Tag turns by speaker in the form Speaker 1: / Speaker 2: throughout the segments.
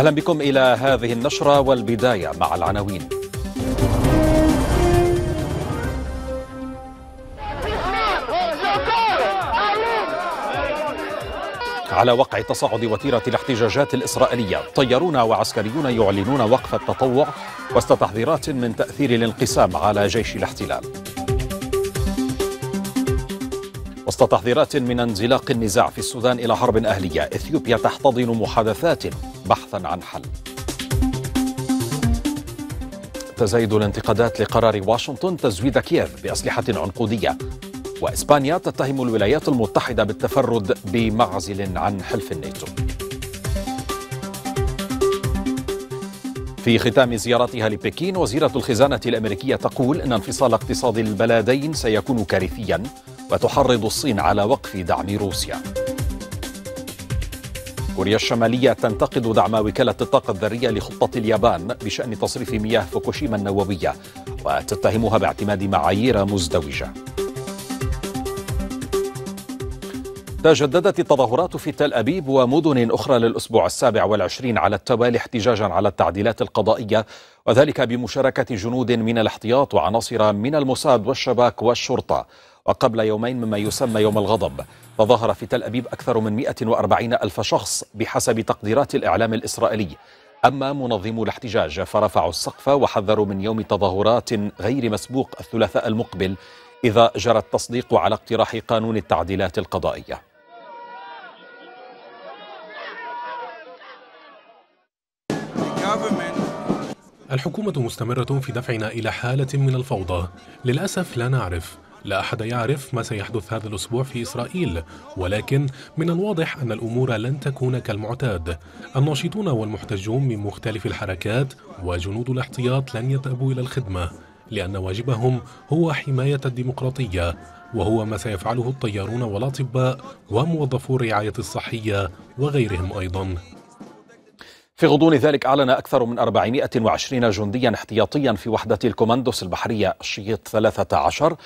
Speaker 1: أهلا بكم إلى هذه النشرة والبداية مع العناوين على وقع تصاعد وتيرة الاحتجاجات الإسرائيلية طيارون وعسكريون يعلنون وقف التطوع وسط تحذيرات من تأثير الانقسام على جيش الاحتلال وسط تحذيرات من انزلاق النزاع في السودان إلى حرب أهلية إثيوبيا تحتضن محادثات بحثا عن حل تزايد الانتقادات لقرار واشنطن تزويد كييف بأسلحة عنقودية وإسبانيا تتهم الولايات المتحدة بالتفرد بمعزل عن حلف الناتو في ختام زيارتها لبكين وزيرة الخزانة الأمريكية تقول أن انفصال اقتصاد البلدين سيكون كارثيا وتحرض الصين على وقف دعم روسيا كوريا الشمالية تنتقد دعم وكالة الطاقة الذرية لخطة اليابان بشأن تصريف مياه فوكوشيما النووية وتتهمها باعتماد معايير مزدوجة تجددت التظاهرات في تل أبيب ومدن أخرى للأسبوع السابع والعشرين على التوالي احتجاجا على التعديلات القضائية وذلك بمشاركة جنود من الاحتياط وعناصر من الموساد والشباك والشرطة وقبل يومين مما يسمى يوم الغضب تظاهر في تل أبيب أكثر من 140 ألف شخص بحسب تقديرات الإعلام الإسرائيلي أما منظمو الاحتجاج فرفعوا السقف وحذروا من يوم تظاهرات غير مسبوق الثلاثاء المقبل إذا جرى التصديق على اقتراح قانون التعديلات القضائية
Speaker 2: الحكومة مستمرة في دفعنا إلى حالة من الفوضى للأسف لا نعرف لا أحد يعرف ما سيحدث هذا الأسبوع في إسرائيل ولكن من الواضح أن الأمور لن تكون كالمعتاد الناشطون والمحتجون من مختلف الحركات وجنود الاحتياط لن يذهبوا إلى الخدمة لأن واجبهم هو حماية الديمقراطية وهو ما سيفعله الطيارون والأطباء وموظفو الرعاية الصحية وغيرهم أيضا
Speaker 1: في غضون ذلك أعلن أكثر من 420 جنديا احتياطيا في وحدة الكوماندوس البحرية الشيط 13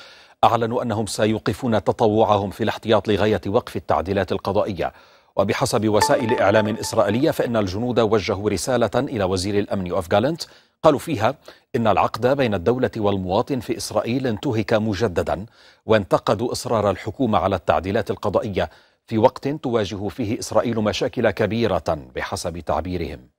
Speaker 1: أعلنوا أنهم سيوقفون تطوعهم في الاحتياط لغاية وقف التعديلات القضائية وبحسب وسائل إعلام إسرائيلية فإن الجنود وجهوا رسالة إلى وزير الأمن يوف جالنت قالوا فيها إن العقد بين الدولة والمواطن في إسرائيل انتهك مجددا وانتقدوا إصرار الحكومة على التعديلات القضائية في وقت تواجه فيه إسرائيل مشاكل كبيرة بحسب تعبيرهم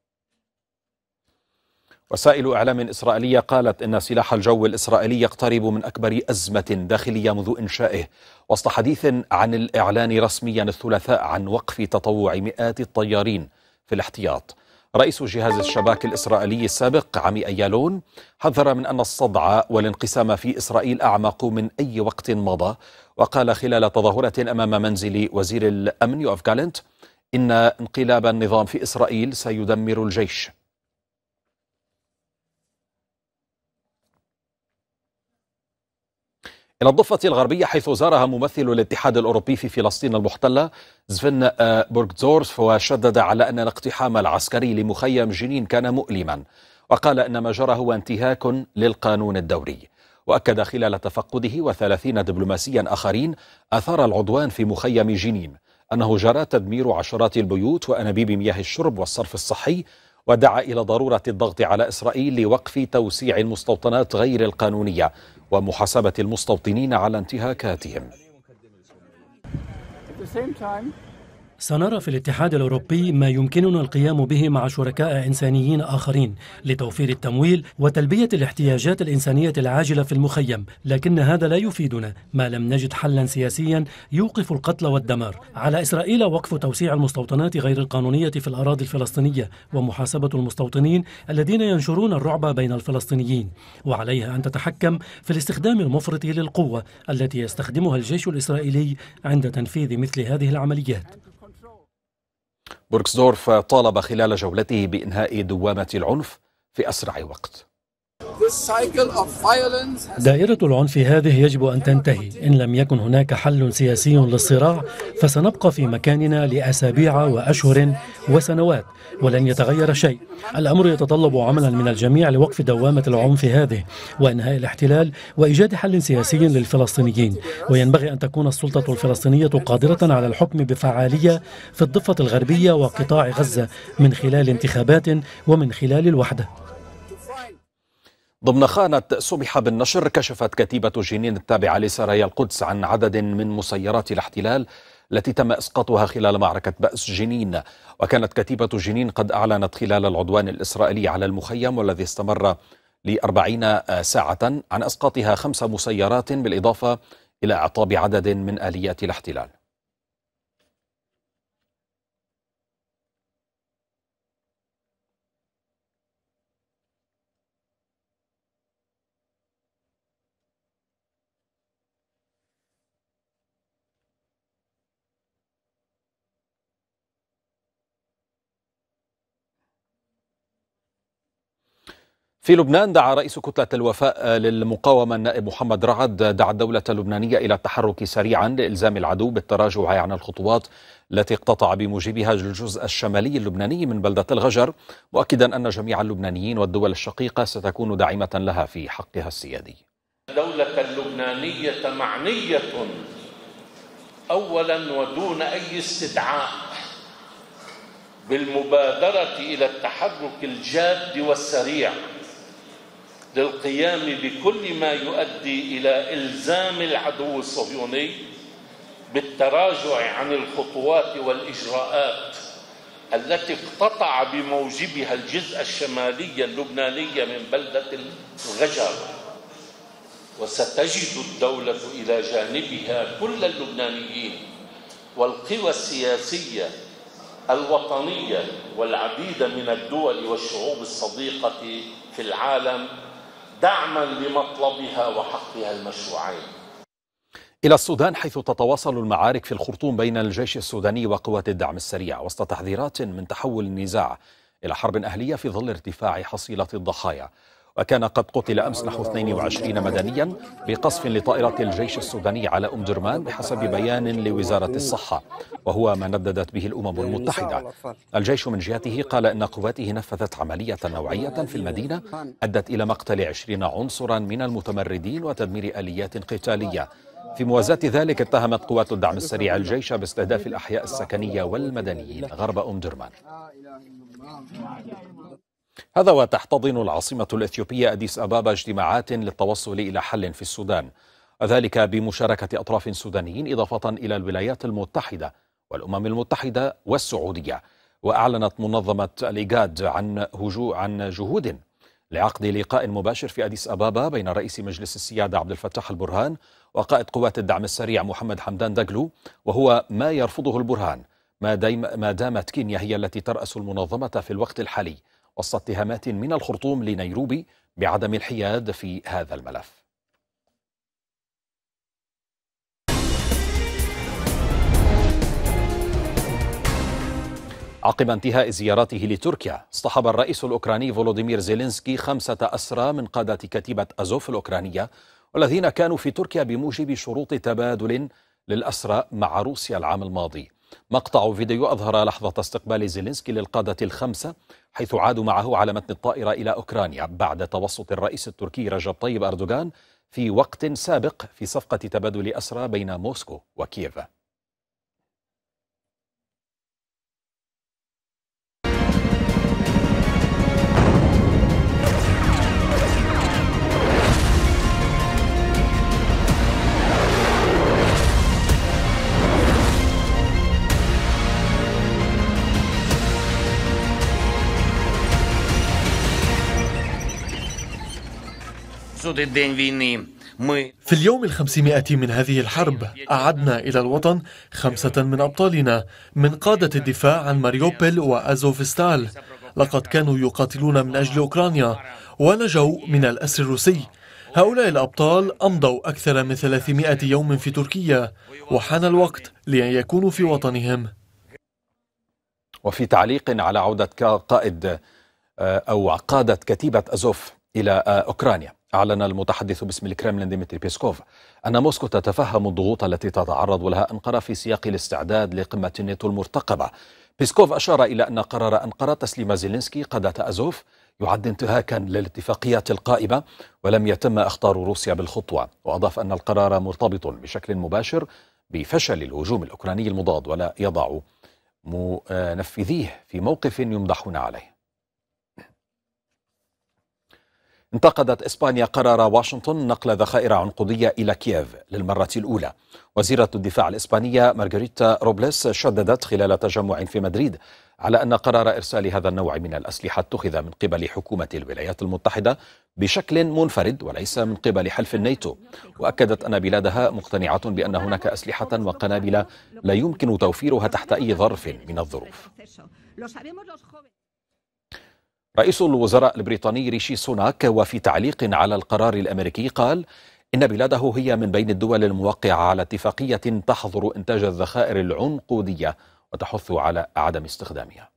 Speaker 1: وسائل إعلام إسرائيلية قالت إن سلاح الجو الإسرائيلي يقترب من أكبر أزمة داخلية منذ إنشائه وسط حديث عن الإعلان رسميا الثلاثاء عن وقف تطوع مئات الطيارين في الاحتياط رئيس جهاز الشباك الإسرائيلي السابق عمي أيالون حذر من أن الصدع والانقسام في إسرائيل أعمق من أي وقت مضى وقال خلال تظاهرة أمام منزل وزير الأمن يوف جالنت إن انقلاب النظام في إسرائيل سيدمر الجيش إلى الضفة الغربية حيث زارها ممثل الاتحاد الأوروبي في فلسطين المحتلة زفن آه، بورغزورف وشدد على أن الاقتحام العسكري لمخيم جنين كان مؤلما وقال أن ما جرى هو انتهاك للقانون الدوري وأكد خلال تفقده وثلاثين دبلوماسيا آخرين أثار العدوان في مخيم جنين أنه جرى تدمير عشرات البيوت وأنابيب مياه الشرب والصرف الصحي ودعا إلى ضرورة الضغط على إسرائيل لوقف توسيع المستوطنات غير القانونية ومحاسبة المستوطنين على انتهاكاتهم.
Speaker 3: At the
Speaker 4: same time,
Speaker 5: سنرى في الاتحاد الأوروبي ما يمكننا القيام به مع شركاء إنسانيين آخرين لتوفير التمويل وتلبية الاحتياجات الإنسانية العاجلة في المخيم لكن هذا لا يفيدنا ما لم نجد حلا سياسيا يوقف القتل والدمار على إسرائيل وقف توسيع المستوطنات غير القانونية في الأراضي الفلسطينية ومحاسبة المستوطنين الذين ينشرون الرعب بين الفلسطينيين وعليها أن تتحكم في الاستخدام المفرط للقوة التي يستخدمها الجيش الإسرائيلي عند تنفيذ مثل هذه العمليات
Speaker 1: بوركسدورف طالب خلال جولته بإنهاء دوامة العنف في أسرع وقت
Speaker 5: دائرة العنف هذه يجب أن تنتهي إن لم يكن هناك حل سياسي للصراع فسنبقى في مكاننا لأسابيع وأشهر وسنوات ولن يتغير شيء الأمر يتطلب عملا من الجميع لوقف دوامة العنف هذه وإنهاء الاحتلال وإيجاد حل سياسي للفلسطينيين وينبغي أن تكون السلطة الفلسطينية قادرة على الحكم بفعالية في الضفة الغربية وقطاع غزة من خلال انتخابات ومن خلال الوحدة
Speaker 1: ضمن خانة سمح بالنشر كشفت كتيبة جنين التابعة لسرايا القدس عن عدد من مسيرات الاحتلال التي تم اسقاطها خلال معركه بأس جنين، وكانت كتيبه جنين قد اعلنت خلال العدوان الاسرائيلي على المخيم والذي استمر لأربعين ساعة عن اسقاطها خمس مسيرات بالاضافه الى اعطاب عدد من اليات الاحتلال. في لبنان دعا رئيس كتلة الوفاء للمقاومة النائب محمد رعد دعا الدولة اللبنانية إلى التحرك سريعا لإلزام العدو بالتراجع عن الخطوات التي اقتطع بموجبها الجزء الشمالي اللبناني من بلدة الغجر مؤكدا أن جميع اللبنانيين والدول الشقيقة ستكون داعمة لها في حقها السيادي
Speaker 6: الدولة اللبنانية معنية أولا ودون أي استدعاء بالمبادرة إلى التحرك الجاد والسريع للقيام بكل ما يؤدي إلى إلزام العدو الصهيوني بالتراجع عن الخطوات والإجراءات التي اقتطع بموجبها الجزء الشمالي اللبناني من بلدة الغجر وستجد الدولة إلى جانبها كل اللبنانيين والقوى السياسية الوطنية والعديد من الدول والشعوب الصديقة في العالم تعمل لمطلبها وحقها المشروعين
Speaker 1: إلى السودان حيث تتواصل المعارك في الخرطوم بين الجيش السوداني وقوات الدعم السريع وسط تحذيرات من تحول النزاع إلى حرب أهلية في ظل ارتفاع حصيلة الضحايا وكان قد قتل أمس نحو 22 مدنيا بقصف لطائرة الجيش السوداني على أم درمان بحسب بيان لوزارة الصحة وهو ما نددت به الأمم المتحدة الجيش من جهته قال إن قواته نفذت عملية نوعية في المدينة أدت إلى مقتل 20 عنصرا من المتمردين وتدمير آليات قتالية في موازاة ذلك اتهمت قوات الدعم السريع الجيش باستهداف الأحياء السكنية والمدنيين غرب أم درمان هذا وتحتضن العاصمة الإثيوبية أديس أبابا اجتماعات للتوصل إلى حل في السودان وذلك بمشاركة أطراف سودانيين إضافة إلى الولايات المتحدة والأمم المتحدة والسعودية وأعلنت منظمة الإيجاد عن, هجو عن جهود لعقد لقاء مباشر في أديس أبابا بين رئيس مجلس السيادة عبد الفتاح البرهان وقائد قوات الدعم السريع محمد حمدان دجلو وهو ما يرفضه البرهان ما, ما دامت كينيا هي التي ترأس المنظمة في الوقت الحالي وسط اتهامات من الخرطوم لنيروبي بعدم الحياد في هذا الملف عقب انتهاء زيارته لتركيا اصطحب الرئيس الأوكراني فولوديمير زيلينسكي خمسة أسرى من قادة كتيبة أزوف الأوكرانية والذين كانوا في تركيا بموجب شروط تبادل للأسرى مع روسيا العام الماضي مقطع فيديو أظهر لحظة استقبال زيلينسكي للقادة الخمسة حيث عادوا معه على متن الطائرة إلى أوكرانيا بعد توسط الرئيس التركي رجب طيب أردوغان في وقت سابق في صفقة تبادل أسرى بين موسكو وكييف
Speaker 3: في اليوم الخمسمائة من هذه الحرب أعدنا إلى الوطن خمسة من أبطالنا من قادة الدفاع عن ماريوبل وأزوفستال لقد كانوا يقاتلون من أجل أوكرانيا ونجوا من الأسر الروسي هؤلاء الأبطال أمضوا أكثر من 300 يوم في تركيا وحان الوقت لأن يكونوا في وطنهم
Speaker 1: وفي تعليق على عودة قائد أو قادة كتيبة أزوف إلى آه، أوكرانيا أعلن المتحدث باسم الكرملين ديمتري بيسكوف أن موسكو تتفهم الضغوط التي تتعرض لها أنقرة في سياق الاستعداد لقمة الناتو المرتقبة بيسكوف أشار إلى أن قرار أنقرة تسليم زيلينسكي قادة أزوف يعد انتهاكا للاتفاقيات القائمة ولم يتم أخطار روسيا بالخطوة وأضاف أن القرار مرتبط بشكل مباشر بفشل الهجوم الأوكراني المضاد ولا يضع منفذيه آه، في موقف يمدحون عليه انتقدت إسبانيا قرار واشنطن نقل ذخائر عنقودية إلى كييف للمرة الأولى وزيرة الدفاع الإسبانية مارغريتا روبليس شددت خلال تجمع في مدريد على أن قرار إرسال هذا النوع من الأسلحة اتخذ من قبل حكومة الولايات المتحدة بشكل منفرد وليس من قبل حلف الناتو وأكدت أن بلادها مقتنعة بأن هناك أسلحة وقنابل لا يمكن توفيرها تحت أي ظرف من الظروف رئيس الوزراء البريطاني ريشي سوناك وفي تعليق على القرار الامريكي قال ان بلاده هي من بين الدول الموقعه على اتفاقيه تحظر انتاج الذخائر العنقوديه وتحث على عدم استخدامها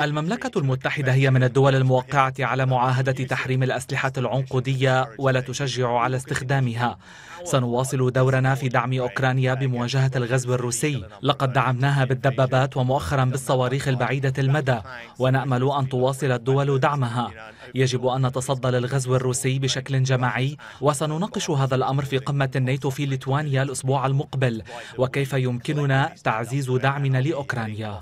Speaker 7: المملكة المتحدة هي من الدول الموقعة على معاهدة تحريم الأسلحة العنقودية ولا تشجع على استخدامها سنواصل دورنا في دعم أوكرانيا بمواجهة الغزو الروسي لقد دعمناها بالدبابات ومؤخرا بالصواريخ البعيدة المدى ونأمل أن تواصل الدول دعمها يجب أن نتصدى للغزو الروسي بشكل جماعي وسنناقش هذا الأمر في قمة الناتو في ليتوانيا الأسبوع المقبل وكيف يمكننا تعزيز دعمنا لأوكرانيا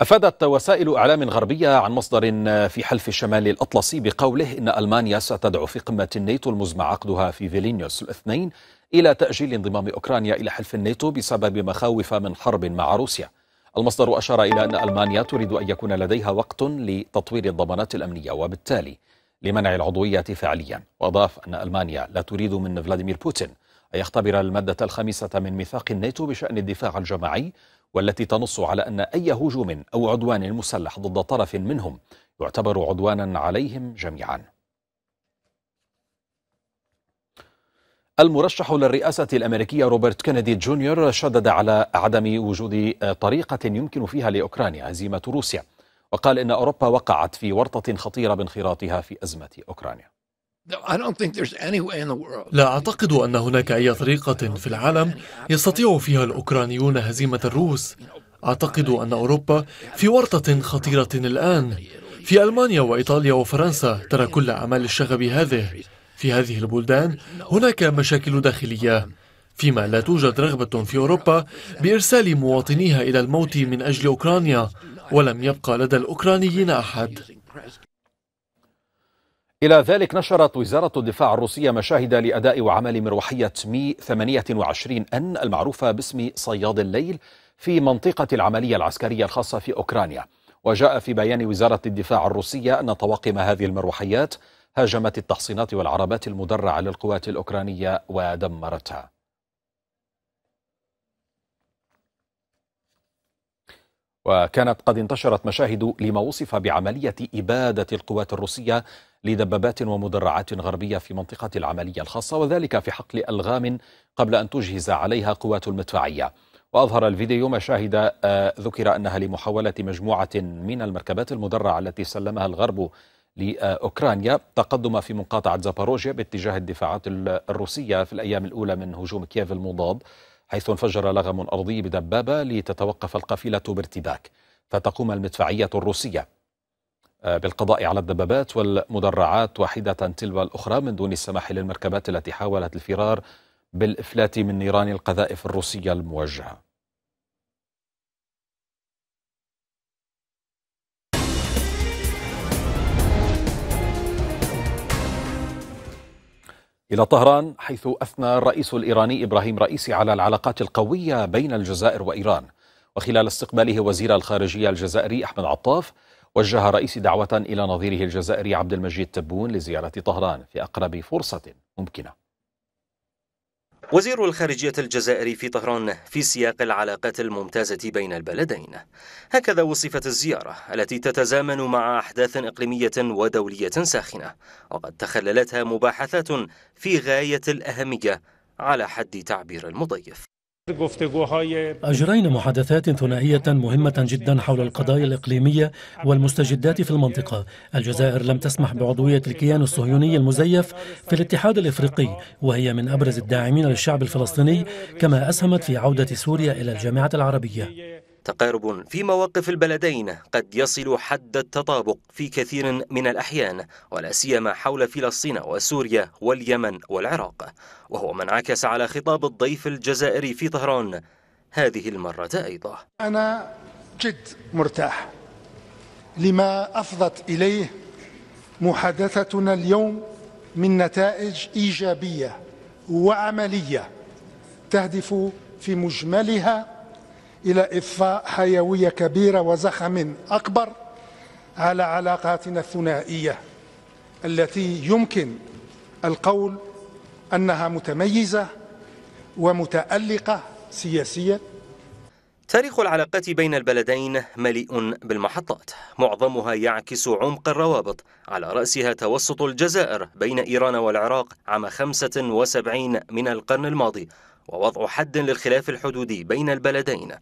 Speaker 1: أفادت وسائل أعلام غربية عن مصدر في حلف الشمال الأطلسي بقوله إن ألمانيا ستدعو في قمة الناتو المزمع عقدها في فيلينيوس الاثنين إلى تأجيل انضمام أوكرانيا إلى حلف الناتو بسبب مخاوف من حرب مع روسيا المصدر أشار إلى أن ألمانيا تريد أن يكون لديها وقت لتطوير الضمانات الأمنية وبالتالي لمنع العضوية فعليا وأضاف أن ألمانيا لا تريد من فلاديمير بوتين أن يختبر المادة الخامسة من ميثاق الناتو بشأن الدفاع الجماعي والتي تنص على أن أي هجوم أو عدوان مسلح ضد طرف منهم يعتبر عدوانا عليهم جميعا المرشح للرئاسة الأمريكية روبرت كينيدي جونيور شدد على عدم وجود طريقة يمكن فيها لأوكرانيا هزيمة روسيا وقال إن أوروبا وقعت في ورطة خطيرة بانخراطها في أزمة أوكرانيا
Speaker 3: لا أعتقد أن هناك أي طريقة في العالم يستطيع فيها الأوكرانيون هزيمة الروس أعتقد أن أوروبا في ورطة خطيرة الآن في ألمانيا وإيطاليا وفرنسا ترى كل أعمال الشغب هذه في هذه البلدان هناك مشاكل داخلية فيما لا توجد رغبة في أوروبا بإرسال مواطنيها إلى الموت من أجل أوكرانيا ولم يبقى لدى الأوكرانيين أحد إلى ذلك نشرت وزارة الدفاع
Speaker 1: الروسية مشاهد لأداء وعمل مروحية مي 28 أن المعروفة باسم صياد الليل في منطقة العملية العسكرية الخاصة في أوكرانيا وجاء في بيان وزارة الدفاع الروسية أن طواقم هذه المروحيات هاجمت التحصينات والعربات المدرعة للقوات الأوكرانية ودمرتها وكانت قد انتشرت مشاهد لما وصف بعملية إبادة القوات الروسية لدبابات ومدرعات غربية في منطقة العملية الخاصة وذلك في حقل ألغام قبل أن تجهز عليها قوات المدفعية وأظهر الفيديو مشاهد آه، ذكر أنها لمحاولة مجموعة من المركبات المدرعة التي سلمها الغرب لأوكرانيا تقدم في مقاطعة زاباروجيا باتجاه الدفاعات الروسية في الأيام الأولى من هجوم كييف المضاد حيث انفجر لغم أرضي بدبابة لتتوقف القافلة بارتباك فتقوم المدفعية الروسية بالقضاء على الدبابات والمدرعات واحدة تلو الأخرى من دون السماح للمركبات التي حاولت الفرار بالإفلات من نيران القذائف الروسية الموجهة إلى طهران حيث أثنى الرئيس الإيراني إبراهيم رئيسي على العلاقات القوية بين الجزائر وإيران وخلال استقباله وزير الخارجية الجزائري أحمد عطاف وجه رئيس دعوة إلى نظيره الجزائري عبد المجيد تبون لزيارة طهران في أقرب فرصة ممكنة
Speaker 7: وزير الخارجية الجزائري في طهران في سياق العلاقات الممتازة بين البلدين هكذا وصفت الزيارة التي تتزامن مع أحداث إقليمية ودولية ساخنة وقد تخللتها مباحثات في غاية الأهمية على حد تعبير المضيف
Speaker 5: أجرينا محادثات ثنائية مهمة جدا حول القضايا الإقليمية والمستجدات في المنطقة الجزائر لم تسمح بعضوية الكيان الصهيوني المزيف في الاتحاد الإفريقي وهي من أبرز الداعمين للشعب الفلسطيني كما أسهمت في عودة سوريا إلى الجامعة العربية
Speaker 7: تقارب في مواقف البلدين قد يصل حد التطابق في كثير من الأحيان ولا سيما حول فلسطين وسوريا واليمن والعراق وهو ما انعكس على خطاب الضيف الجزائري في طهران
Speaker 5: هذه المرة أيضا أنا جد مرتاح لما أفضت إليه محادثتنا اليوم من نتائج إيجابية وعملية تهدف في مجملها إلى إضفاء حيوية كبيرة وزخم أكبر على علاقاتنا الثنائية التي يمكن القول أنها متميزة ومتألقة سياسيا
Speaker 7: تاريخ العلاقات بين البلدين مليء بالمحطات معظمها يعكس عمق الروابط على رأسها توسط الجزائر بين إيران والعراق عام 75 من القرن الماضي ووضع حد للخلاف الحدودي بين البلدين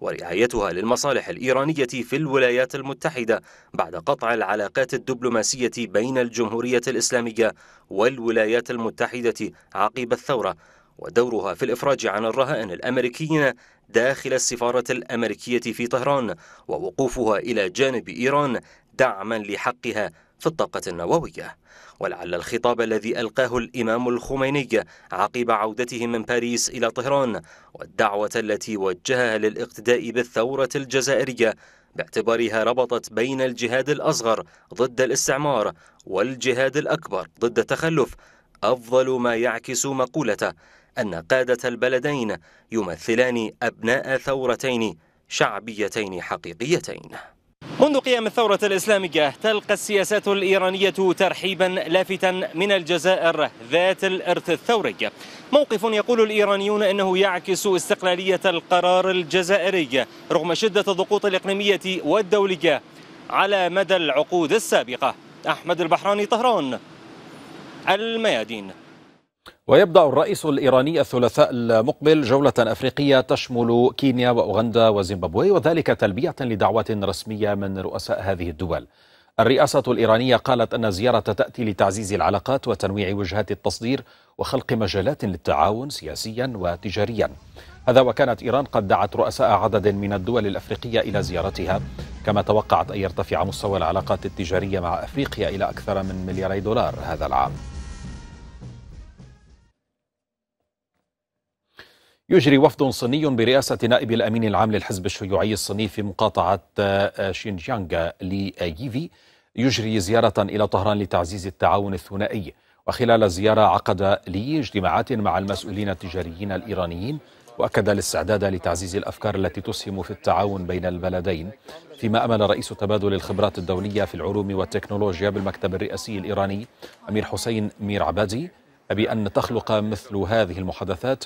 Speaker 7: ورعايتها للمصالح الإيرانية في الولايات المتحدة بعد قطع العلاقات الدبلوماسية بين الجمهورية الإسلامية والولايات المتحدة عقب الثورة ودورها في الإفراج عن الرهائن الأمريكيين داخل السفارة الأمريكية في طهران ووقوفها إلى جانب إيران دعما لحقها في الطاقة النووية ولعل الخطاب الذي ألقاه الإمام الخميني عقب عودته من باريس إلى طهران والدعوة التي وجهها للاقتداء بالثورة الجزائرية باعتبارها ربطت بين الجهاد الأصغر ضد الاستعمار والجهاد الأكبر ضد التخلف أفضل ما يعكس مقولته أن قادة البلدين يمثلان أبناء ثورتين شعبيتين حقيقيتين منذ قيام الثورة الإسلامية تلقى السياسات الإيرانية ترحيبا لافتا من الجزائر ذات الإرث الثوري موقف يقول الإيرانيون أنه يعكس استقلالية القرار الجزائري رغم شدة الضغوط الإقليمية والدولية على مدى العقود السابقة أحمد البحراني طهران الميادين
Speaker 1: ويبدأ الرئيس الإيراني الثلاثاء المقبل جولة أفريقية تشمل كينيا وأوغندا وزيمبابوي وذلك تلبية لدعوة رسمية من رؤساء هذه الدول الرئاسة الإيرانية قالت أن الزيارة تأتي لتعزيز العلاقات وتنويع وجهات التصدير وخلق مجالات للتعاون سياسيا وتجاريا هذا وكانت إيران قد دعت رؤساء عدد من الدول الأفريقية إلى زيارتها كما توقعت أن يرتفع مستوى العلاقات التجارية مع أفريقيا إلى أكثر من ملياري دولار هذا العام يجري وفد صيني برئاسة نائب الأمين العام للحزب الشيوعي الصيني في مقاطعة آه، شينجيانغ لييفي يجري زيارة إلى طهران لتعزيز التعاون الثنائي وخلال الزيارة عقد لي اجتماعات مع المسؤولين التجاريين الإيرانيين وأكد الاستعداد لتعزيز الأفكار التي تسهم في التعاون بين البلدين فيما أمل رئيس تبادل الخبرات الدولية في العلوم والتكنولوجيا بالمكتب الرئاسي الإيراني أمير حسين مير عبادي بأن تخلق مثل هذه المحادثات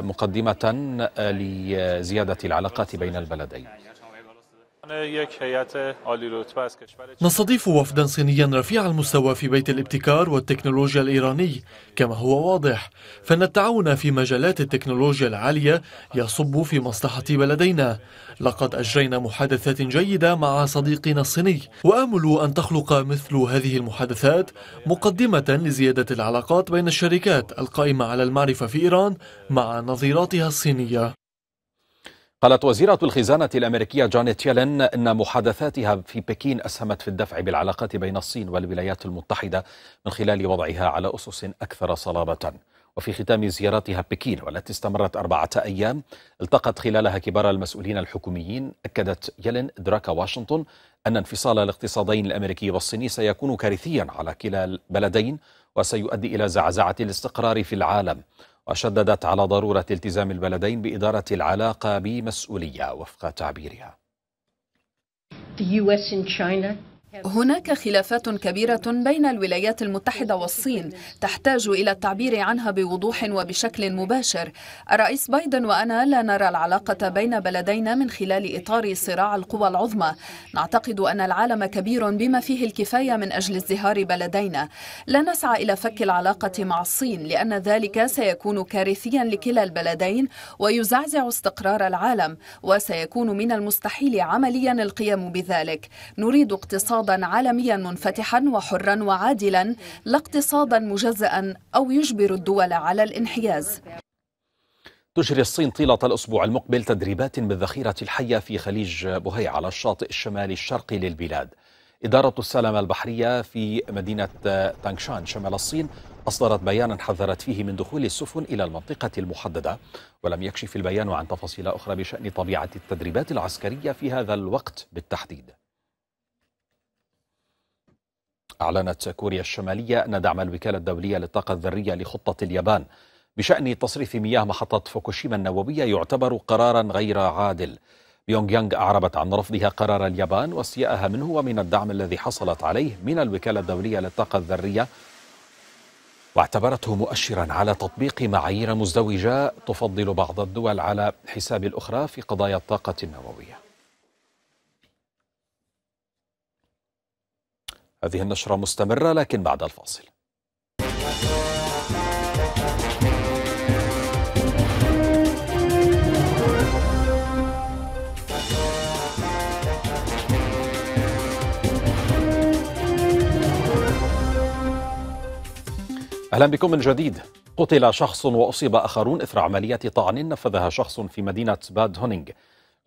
Speaker 1: مقدمة آه، لزيادة العلاقات بين البلدين
Speaker 3: نستضيف وفدا صينيا رفيع المستوى في بيت الابتكار والتكنولوجيا الإيراني كما هو واضح فإن التعاون في مجالات التكنولوجيا العالية يصب في مصلحة بلدينا لقد أجرينا محادثات جيدة مع صديقنا الصيني وآمل أن تخلق مثل هذه المحادثات مقدمة لزيادة العلاقات بين الشركات القائمة على المعرفة في إيران مع نظيراتها الصينية
Speaker 1: قالت وزيرة الخزانة الأمريكية جانيت يلين أن محادثاتها في بكين أسهمت في الدفع بالعلاقات بين الصين والولايات المتحدة من خلال وضعها على أسس أكثر صلابة وفي ختام زيارتها بكين والتي استمرت أربعة أيام التقت خلالها كبار المسؤولين الحكوميين أكدت يلين إدراك واشنطن أن انفصال الاقتصادين الأمريكي والصيني سيكون كارثيا على كلا البلدين وسيؤدي إلى زعزعة الاستقرار في العالم وشددت على ضرورة التزام البلدين بإدارة العلاقة بمسؤولية وفق تعبيرها.
Speaker 8: The US and
Speaker 4: China هناك خلافات كبيرة بين الولايات المتحدة والصين تحتاج إلى التعبير عنها بوضوح وبشكل مباشر الرئيس بايدن وأنا لا نرى العلاقة بين بلدينا من خلال إطار صراع القوى العظمى نعتقد أن العالم كبير بما فيه الكفاية من أجل ازدهار بلدينا لا نسعى إلى فك العلاقة مع الصين لأن ذلك سيكون كارثيا لكلا البلدين ويزعزع استقرار العالم وسيكون من المستحيل عمليا القيام بذلك نريد اقتصاد اقتصادا عالميا منفتحا وحرا وعادلا لا اقتصادا مجزأ أو يجبر الدول على الانحياز
Speaker 1: تجري الصين طيلة الأسبوع المقبل تدريبات بالذخيرة الحية في خليج بوهي على الشاطئ الشمالي الشرقي للبلاد إدارة السلامة البحرية في مدينة تانغشان شمال الصين أصدرت بيانا حذرت فيه من دخول السفن إلى المنطقة المحددة ولم يكشف البيان عن تفاصيل أخرى بشأن طبيعة التدريبات العسكرية في هذا الوقت بالتحديد أعلنت كوريا الشمالية أن دعم الوكالة الدولية للطاقة الذرية لخطة اليابان بشأن تصريف مياه محطة فوكوشيما النووية يعتبر قرارا غير عادل بيونغ يانغ أعربت عن رفضها قرار اليابان واستيائها منه ومن الدعم الذي حصلت عليه من الوكالة الدولية للطاقة الذرية واعتبرته مؤشرا على تطبيق معايير مزدوجة تفضل بعض الدول على حساب الأخرى في قضايا الطاقة النووية هذه النشرة مستمرة لكن بعد الفاصل اهلا بكم من جديد قتل شخص واصيب اخرون اثر عمليه طعن نفذها شخص في مدينه باد هونينغ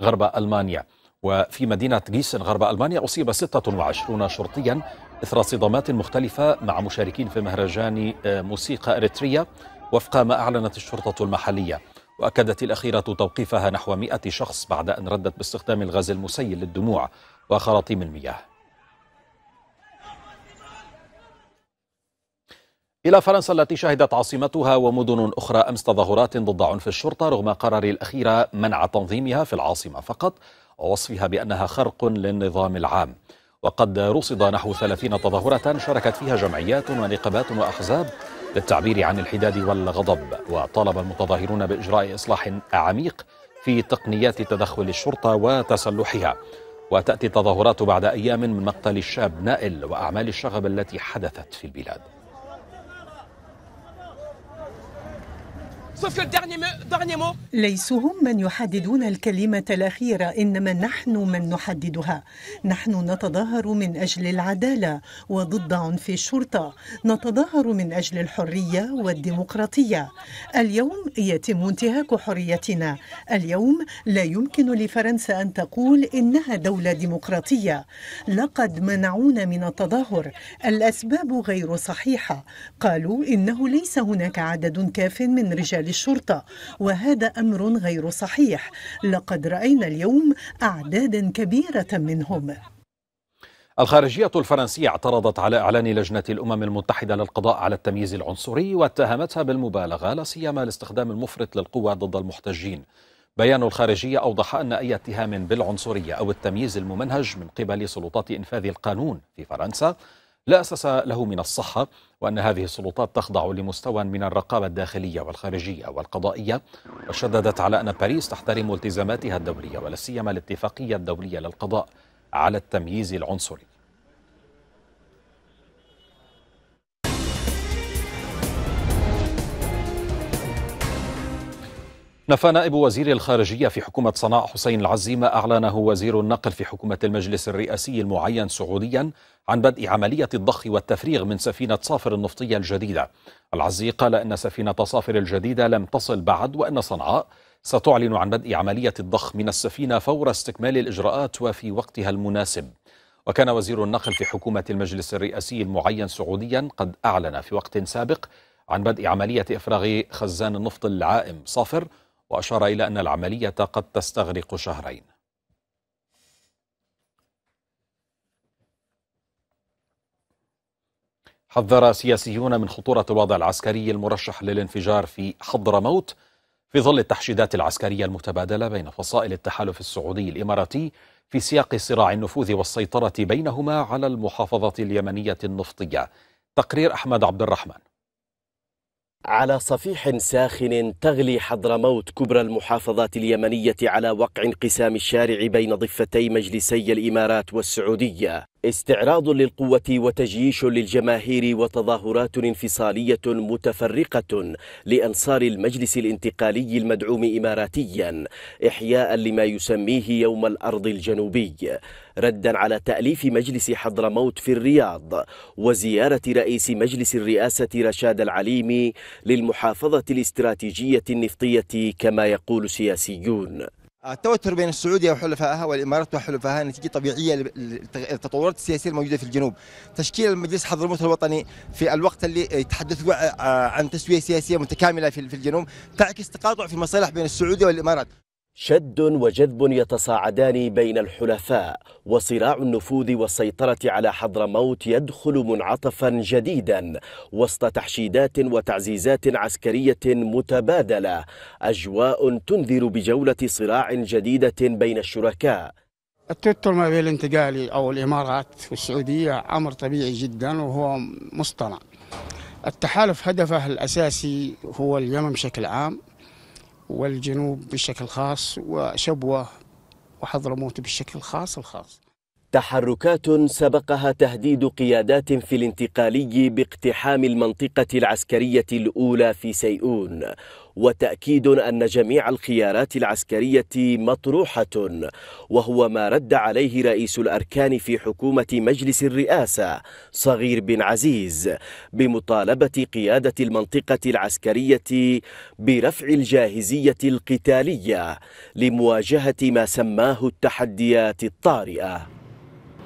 Speaker 1: غرب المانيا وفي مدينه جيسن غرب المانيا اصيب 26 شرطيا إثر صدامات مختلفة مع مشاركين في مهرجان آه، موسيقى إريتريا وفق ما أعلنت الشرطة المحلية وأكدت الأخيرة توقيفها نحو 100 شخص بعد أن ردت باستخدام الغاز المسيل للدموع وخراطيم المياه إلى فرنسا التي شهدت عاصمتها ومدن أخرى أمس تظاهرات ضد عنف الشرطة رغم قرار الأخيرة منع تنظيمها في العاصمة فقط ووصفها بأنها خرق للنظام العام وقد رصد نحو 30 تظاهرة شاركت فيها جمعيات ونقابات وأحزاب للتعبير عن الحداد والغضب وطالب المتظاهرون بإجراء إصلاح عميق في تقنيات تدخل الشرطة وتسلحها وتأتي التظاهرات بعد أيام من مقتل الشاب نائل وأعمال الشغب التي حدثت في البلاد
Speaker 9: ليسوا هم من يحددون الكلمة الأخيرة إنما نحن من نحددها نحن نتظاهر من أجل العدالة وضد عنف الشرطة نتظاهر من أجل الحرية والديمقراطية اليوم يتم انتهاك حريتنا اليوم لا يمكن لفرنسا أن تقول إنها دولة ديمقراطية لقد منعونا من التظاهر الأسباب غير صحيحة قالوا إنه ليس هناك عدد كاف من رجال الشرطة وهذا أمر غير صحيح لقد رأينا اليوم أعدادا كبيرة منهم
Speaker 1: الخارجية الفرنسية اعترضت على إعلان لجنة الأمم المتحدة للقضاء على التمييز العنصري واتهمتها بالمبالغة لا سيما الاستخدام المفرط للقوة ضد المحتجين. بيان الخارجية أوضح أن أي اتهام بالعنصرية أو التمييز الممنهج من قبل سلطات إنفاذ القانون في فرنسا لا أساس له من الصحة وأن هذه السلطات تخضع لمستوى من الرقابة الداخلية والخارجية والقضائية وشددت على أن باريس تحترم التزاماتها الدولية ولا سيما الاتفاقية الدولية للقضاء على التمييز العنصري نفى نائب وزير الخارجية في حكومة صنعاء حسين العزي ما أعلنه وزير النقل في حكومة المجلس الرئاسي المعين سعوديا عن بدء عملية الضخ والتفريغ من سفينة صافر النفطية الجديدة العزي قال أن سفينة صافر الجديدة لم تصل بعد وأن صنعاء ستعلن عن بدء عملية الضخ من السفينة فور استكمال الإجراءات وفي وقتها المناسب وكان وزير النقل في حكومة المجلس الرئاسي المعين سعوديا قد أعلن في وقت سابق عن بدء عملية إفراغ خزان النفط العائم صافر وأشار إلى أن العملية قد تستغرق شهرين حذر سياسيون من خطورة الوضع العسكري المرشح للانفجار في حضرموت في ظل التحشيدات العسكرية المتبادلة بين فصائل التحالف السعودي الإماراتي في سياق صراع النفوذ والسيطرة بينهما على المحافظة اليمنية النفطية تقرير أحمد عبد الرحمن
Speaker 10: على صفيح ساخن تغلي حضرموت كبرى المحافظات اليمنية على وقع انقسام الشارع بين ضفتي مجلسي الإمارات والسعودية استعراض للقوة وتجييش للجماهير وتظاهرات انفصالية متفرقة لأنصار المجلس الانتقالي المدعوم إماراتيا إحياء لما يسميه يوم الأرض الجنوبي ردا على تأليف مجلس حضرموت في الرياض وزيارة رئيس مجلس الرئاسة رشاد العليمي للمحافظة الاستراتيجية النفطية كما يقول سياسيون التوتر بين السعوديه وحلفائها والامارات وحلفائها نتيجه طبيعيه للتطورات السياسيه الموجوده في الجنوب. تشكيل المجلس حضرموت الوطني في الوقت اللي آه، يتحدث آه، عن تسويه سياسيه متكامله في الجنوب تعكس تقاطع في المصالح بين السعوديه والامارات. شد وجذب يتصاعدان بين الحلفاء وصراع النفوذ والسيطرة على حضرموت يدخل منعطفا جديدا وسط تحشيدات وتعزيزات عسكرية متبادلة أجواء تنذر بجولة صراع جديدة بين الشركاء
Speaker 4: التوتر ما بين الانتقالي أو الإمارات والسعودية أمر طبيعي جدا وهو مصطنع التحالف هدفه الأساسي هو اليمن بشكل عام والجنوب بشكل خاص وشبوة وحضرموت بشكل خاص الخاص
Speaker 10: تحركات سبقها تهديد قيادات في الانتقالي باقتحام المنطقة العسكرية الأولى في سيئون وتأكيد أن جميع الخيارات العسكرية مطروحة وهو ما رد عليه رئيس الأركان في حكومة مجلس الرئاسة صغير بن عزيز بمطالبة قيادة المنطقة العسكرية برفع الجاهزية القتالية لمواجهة ما سماه التحديات الطارئة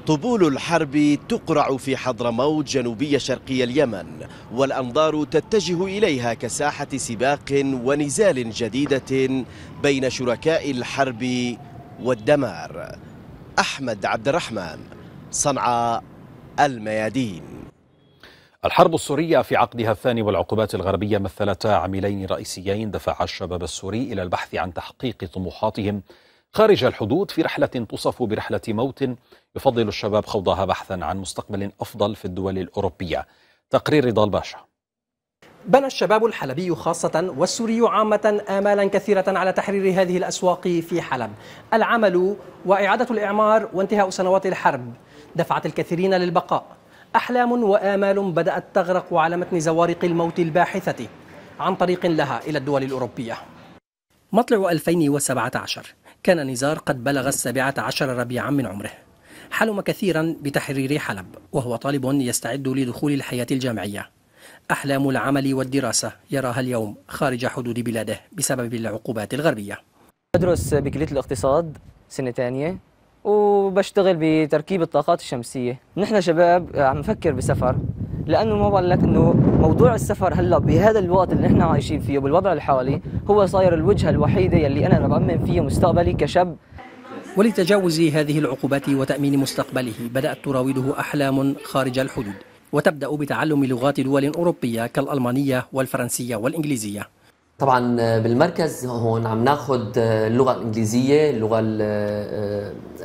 Speaker 10: طبول الحرب تقرع في حضرموت جنوبية شرقي اليمن والأنظار تتجه إليها كساحة سباق ونزال جديدة بين شركاء الحرب والدمار أحمد عبد الرحمن صنعاء الميادين الحرب السورية في عقدها الثاني والعقوبات
Speaker 1: الغربية مثلتا عاملين رئيسيين دفعا الشباب السوري إلى البحث عن تحقيق طموحاتهم خارج الحدود في رحلة تصف برحلة موت يفضل الشباب خوضها بحثا عن مستقبل أفضل في الدول الأوروبية تقرير رضا الباشا
Speaker 8: بنى الشباب الحلبي خاصة والسوري عامة آمالا كثيرة على تحرير هذه الأسواق في حلب العمل وإعادة الإعمار وانتهاء سنوات الحرب دفعت الكثيرين للبقاء أحلام وآمال بدأت تغرق على متن زوارق الموت الباحثة عن طريق لها إلى الدول الأوروبية مطلع 2017 كان نزار قد بلغ السابعة عشر ربيعا من عمره حلم كثيرا بتحرير حلب وهو طالب يستعد لدخول الحياة الجامعية أحلام العمل والدراسة يراها اليوم خارج حدود بلاده بسبب العقوبات الغربية بدرس بكلية الاقتصاد سنة ثانية وبشتغل بتركيب الطاقات الشمسية نحن شباب عم نفكر بسفر لانه ما بقول لك انه موضوع السفر هلا بهذا الوقت اللي نحن عايشين فيه بالوضع الحالي هو صاير الوجهه الوحيده يلي انا بامن فيه مستقبلي كشاب ولتجاوز هذه العقوبات وتامين مستقبله بدات تراوده احلام خارج الحدود وتبدا بتعلم لغات دول اوروبيه كالالمانيه والفرنسيه والانجليزيه طبعا آه، بالمركز هون عم ناخذ آه، اللغه الانجليزيه اللغه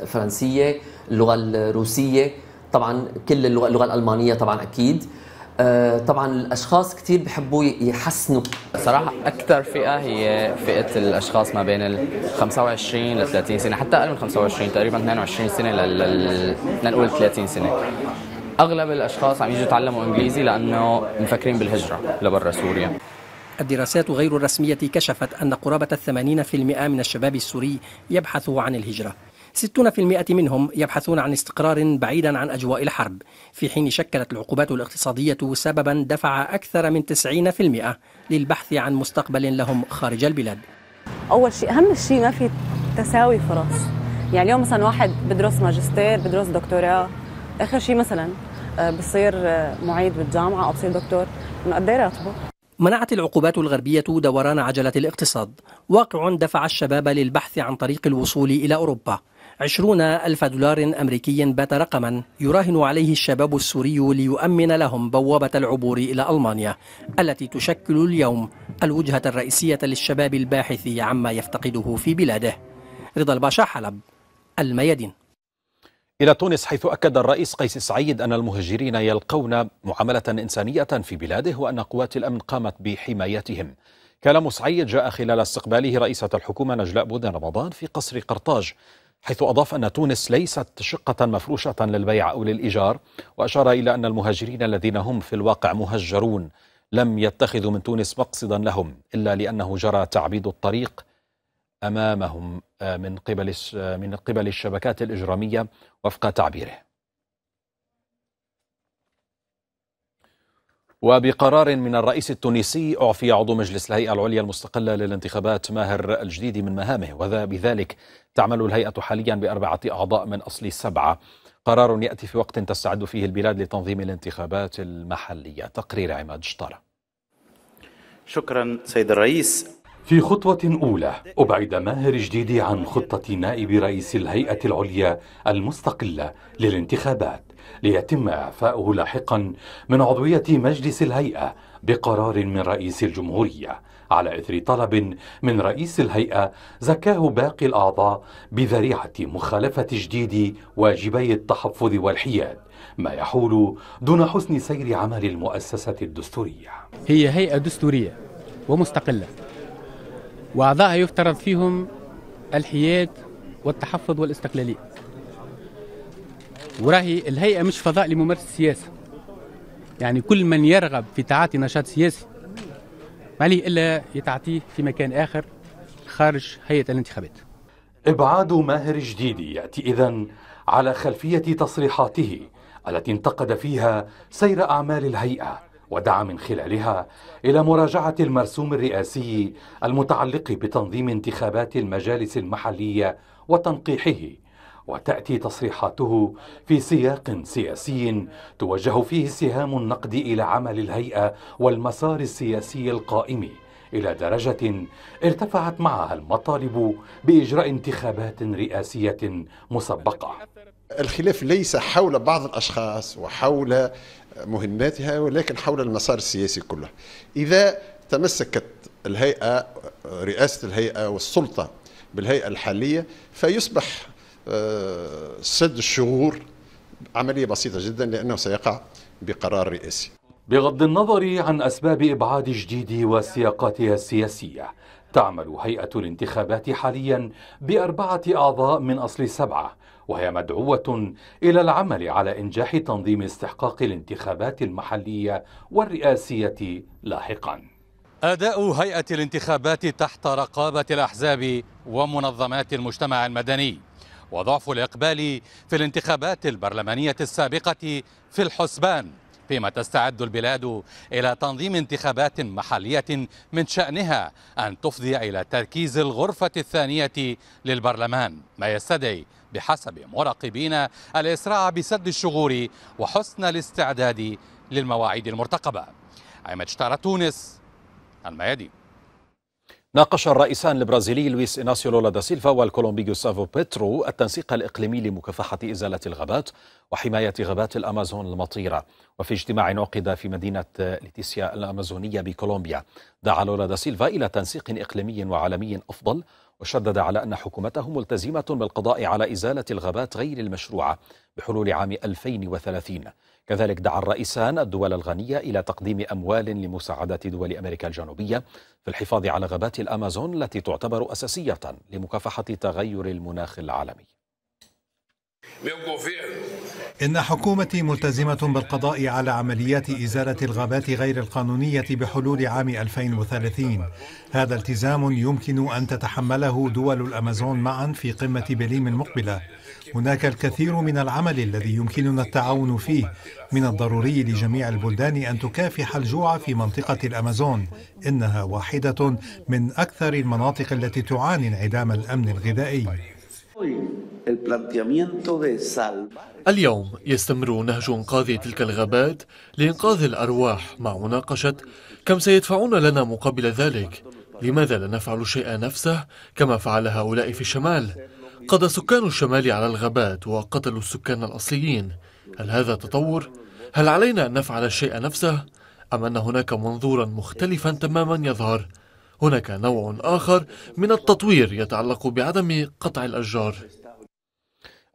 Speaker 8: الفرنسيه آه، اللغه الروسيه طبعا كل اللغه, اللغة الالمانيه طبعا اكيد آه، طبعا الاشخاص كثير بحبوا يحسنوا صراحه اكثر فئه هي فئه الاشخاص ما بين ال 25 ل 30 سنه حتى اقل من 25 تقريبا 22 سنه لل لنقول 30 سنه اغلب الاشخاص عم يجوا يتعلموا انجليزي لانه مفكرين بالهجره لبرا سوريا يعني. الدراسات غير الرسمية كشفت أن قرابة 80% من الشباب السوري يبحثوا عن الهجرة 60% منهم يبحثون عن استقرار بعيدا عن أجواء الحرب في حين شكلت العقوبات الاقتصادية سببا دفع أكثر من 90% للبحث عن مستقبل لهم خارج البلاد أول شيء
Speaker 4: أهم شيء ما في
Speaker 9: تساوي فرص يعني اليوم مثلا واحد بدرس ماجستير بدرس دكتوراه آخر شيء مثلا آه، بصير آه، معيد بالجامعة أو بصير دكتور إنه قد إيه راتبه
Speaker 8: منعت العقوبات الغربية دوران عجلة الاقتصاد واقع دفع الشباب للبحث عن طريق الوصول إلى أوروبا عشرون ألف دولار أمريكي بات رقما يراهن عليه الشباب السوري ليؤمن لهم بوابة العبور إلى ألمانيا التي تشكل اليوم الوجهة الرئيسية للشباب الباحث عما يفتقده في بلاده رضا الباشا حلب الميادين
Speaker 1: إلى تونس حيث أكد الرئيس قيس سعيد أن المهاجرين يلقون معاملة إنسانية في بلاده وأن قوات الأمن قامت بحمايتهم كلام سعيد جاء خلال استقباله رئيسة الحكومة نجلاء بودن رمضان في قصر قرطاج حيث أضاف أن تونس ليست شقة مفروشة للبيع أو للإيجار وأشار إلى أن المهاجرين الذين هم في الواقع مهجرون لم يتخذوا من تونس مقصدا لهم إلا لأنه جرى تعبيد الطريق أمامهم آه، آه، من قبل الشبكات الإجرامية وفق تعبيره وبقرار من الرئيس التونسي أعفي عضو مجلس الهيئة العليا المستقلة للانتخابات ماهر الجديدي من مهامه وذا بذلك تعمل الهيئة حاليا بأربعة أعضاء من أصل سبعة قرار يأتي في وقت تستعد فيه البلاد لتنظيم الانتخابات المحلية تقرير عماد شطارة
Speaker 2: شكرا سيد الرئيس في خطوة أولى أبعد ماهر جديدي عن خطة نائب رئيس الهيئة العليا المستقلة للانتخابات ليتم إعفاؤه لاحقا من عضوية مجلس الهيئة بقرار من رئيس الجمهورية على إثر طلب من رئيس الهيئة زكاه باقي الأعضاء بذريعة مخالفة تجديد واجبي التحفظ والحياد ما يحول دون حسن سير عمل المؤسسة الدستورية هي هيئة دستورية ومستقلة وأعضائها يفترض فيهم الحياد والتحفظ والاستقلالية وراهي الهيئه مش فضاء لممارسه السياسه يعني كل من يرغب في تعاطي نشاط سياسي ما عليه الا يتعاطيه في مكان اخر خارج هيئه الانتخابات ابعاد ماهر جديدي ياتي اذا على خلفيه تصريحاته التي انتقد فيها سير اعمال الهيئه ودعا من خلالها الى مراجعه المرسوم الرئاسي المتعلق بتنظيم انتخابات المجالس المحليه وتنقيحه وتأتي تصريحاته في سياق سياسي توجه فيه سهام النقد إلى عمل الهيئة والمسار السياسي القائم إلى درجة ارتفعت معها المطالب بإجراء
Speaker 11: انتخابات رئاسية مسبقة الخلاف ليس حول بعض الأشخاص وحول مهماتها ولكن حول المسار السياسي كله إذا تمسكت الهيئة رئاسة الهيئة والسلطة بالهيئة الحالية فيصبح آه، سد الشهور عملية بسيطة جدا لأنه سيقع بقرار رئاسي
Speaker 2: بغض النظر عن أسباب إبعاد جديد وسياقاتها السياسية تعمل هيئة الانتخابات حاليا بأربعة أعضاء من أصل سبعة وهي مدعوة إلى العمل على إنجاح تنظيم استحقاق الانتخابات المحلية والرئاسية لاحقا أداء هيئة الانتخابات تحت رقابة الأحزاب ومنظمات المجتمع المدني وضعف الإقبال في الانتخابات البرلمانية السابقة في الحسبان فيما تستعد البلاد إلى تنظيم انتخابات محلية من شأنها أن تفضي إلى تركيز الغرفة الثانية للبرلمان ما يستدعي بحسب مراقبين الإسراع بسد الشغور وحسن الاستعداد للمواعيد المرتقبة عمد شتارة تونس
Speaker 1: الميادين ناقش الرئيسان البرازيلي لويس إناسيو لولا دا سيلفا والكولومبي جوسافو بيترو التنسيق الإقليمي لمكافحة إزالة الغابات وحماية غابات الأمازون المطيرة وفي اجتماع عقد في مدينة ليتيسيا الأمازونية بكولومبيا دعا لولا دا سيلفا إلى تنسيق إقليمي وعالمي أفضل وشدد على أن حكومته ملتزمة بالقضاء على إزالة الغابات غير المشروعة بحلول عام 2030 كذلك دعا الرئيسان الدول الغنية إلى تقديم أموال لمساعدة دول أمريكا الجنوبية في الحفاظ على غابات الأمازون التي تعتبر أساسية لمكافحة تغير المناخ العالمي إن حكومتي ملتزمة بالقضاء على عمليات إزالة الغابات غير القانونية بحلول عام 2030 هذا التزام يمكن أن تتحمله دول الأمازون معا في قمة بليم المقبلة هناك الكثير من العمل الذي يمكننا التعاون فيه من الضروري لجميع البلدان أن تكافح الجوع في منطقة الأمازون
Speaker 3: إنها واحدة من أكثر المناطق التي تعاني انعدام الأمن الغذائي اليوم يستمر نهج انقاذ تلك الغابات لإنقاذ الأرواح مع مناقشة كم سيدفعون لنا مقابل ذلك لماذا لا نفعل الشيء نفسه كما فعل هؤلاء في الشمال قضى سكان الشمال على الغابات وقتلوا السكان الأصليين هل هذا تطور؟ هل علينا أن نفعل الشيء نفسه؟ أم أن هناك منظورا مختلفا تماما يظهر؟ هناك نوع آخر من التطوير يتعلق بعدم قطع الأشجار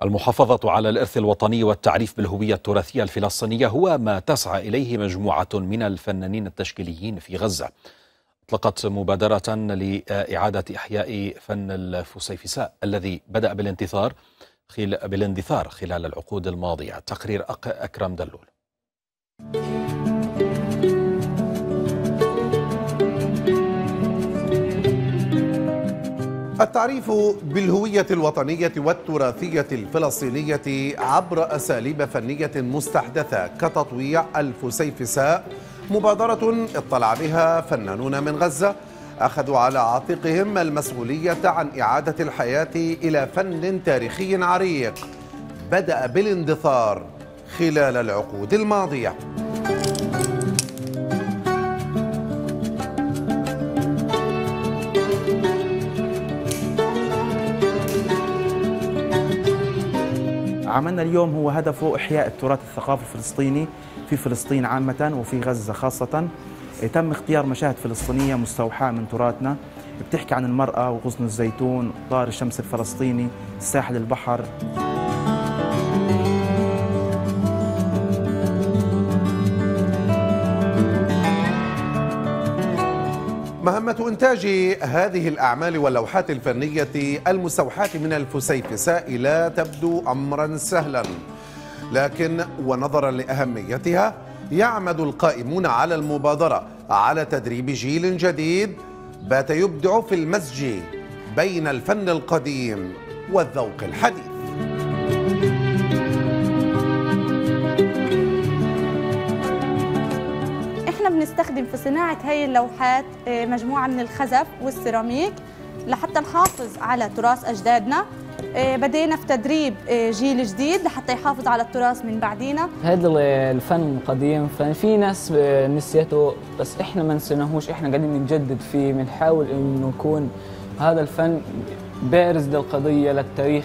Speaker 1: المحافظة على الإرث الوطني والتعريف بالهوية التراثية الفلسطينية هو ما تسعى إليه مجموعة من الفنانين التشكيليين في غزة أطلقت مبادرة لإعادة إحياء فن الفسيفساء الذي بدأ بالانتصار خل... بالاندثار خلال العقود الماضية تقرير أك...
Speaker 11: أكرم دلول التعريف بالهوية الوطنية والتراثية الفلسطينية عبر أساليب فنية مستحدثة كتطويع الفسيفساء مبادرة اطلع بها فنانون من غزة أخذوا على عاتقهم المسؤولية عن إعادة الحياة إلى فن تاريخي عريق بدأ بالاندثار خلال العقود الماضية
Speaker 10: عملنا اليوم هو هدفه إحياء التراث الثقافي الفلسطيني في فلسطين عامة وفي غزة خاصة تم اختيار مشاهد فلسطينية مستوحاة من تراثنا بتحكي عن المرأة وغصن الزيتون طار الشمس الفلسطيني ساحل البحر
Speaker 11: مهمة إنتاج هذه الأعمال واللوحات الفنية المستوحاة من الفسيفساء لا تبدو أمرا سهلا لكن ونظرا لأهميتها يعمد القائمون على المبادرة على تدريب جيل جديد بات يبدع في المزج بين الفن القديم والذوق الحديث
Speaker 7: احنا بنستخدم في صناعة هاي اللوحات آه، مجموعة من الخزف والسيراميك لحتى نحافظ على تراث أجدادنا آه، بدينا في تدريب آه، جيل جديد لحتى يحافظ على التراث من بعدينا
Speaker 12: هذا الفن قديم ففي ناس آه، نسيته بس احنا ما نسيناهوش احنا قاعدين نجدد فيه بنحاول انه نكون هذا الفن بارز للقضية للتاريخ